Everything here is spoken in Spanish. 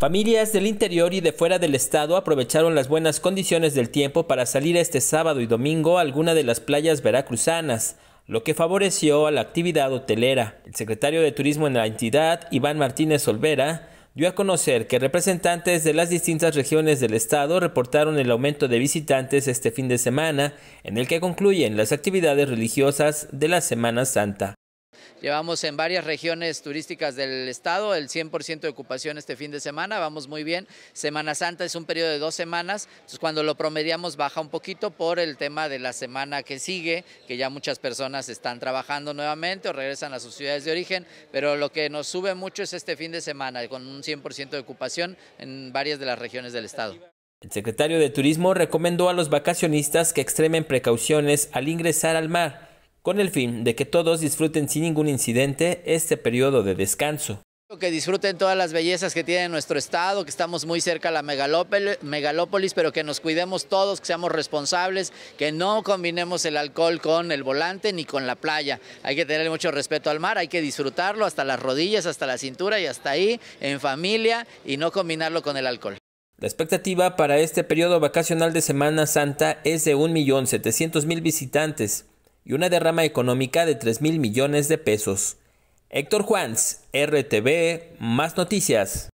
Familias del interior y de fuera del estado aprovecharon las buenas condiciones del tiempo para salir este sábado y domingo a alguna de las playas veracruzanas lo que favoreció a la actividad hotelera. El secretario de Turismo en la entidad, Iván Martínez Olvera, dio a conocer que representantes de las distintas regiones del estado reportaron el aumento de visitantes este fin de semana, en el que concluyen las actividades religiosas de la Semana Santa. Llevamos en varias regiones turísticas del estado el 100% de ocupación este fin de semana, vamos muy bien. Semana Santa es un periodo de dos semanas, entonces cuando lo promediamos baja un poquito por el tema de la semana que sigue, que ya muchas personas están trabajando nuevamente o regresan a sus ciudades de origen, pero lo que nos sube mucho es este fin de semana, con un 100% de ocupación en varias de las regiones del estado. El secretario de Turismo recomendó a los vacacionistas que extremen precauciones al ingresar al mar con el fin de que todos disfruten sin ningún incidente este periodo de descanso. Que disfruten todas las bellezas que tiene nuestro estado, que estamos muy cerca a la megalópolis, pero que nos cuidemos todos, que seamos responsables, que no combinemos el alcohol con el volante ni con la playa. Hay que tener mucho respeto al mar, hay que disfrutarlo hasta las rodillas, hasta la cintura y hasta ahí, en familia, y no combinarlo con el alcohol. La expectativa para este periodo vacacional de Semana Santa es de 1.700.000 visitantes, y una derrama económica de 3 mil millones de pesos. Héctor Juans, RTV, más noticias.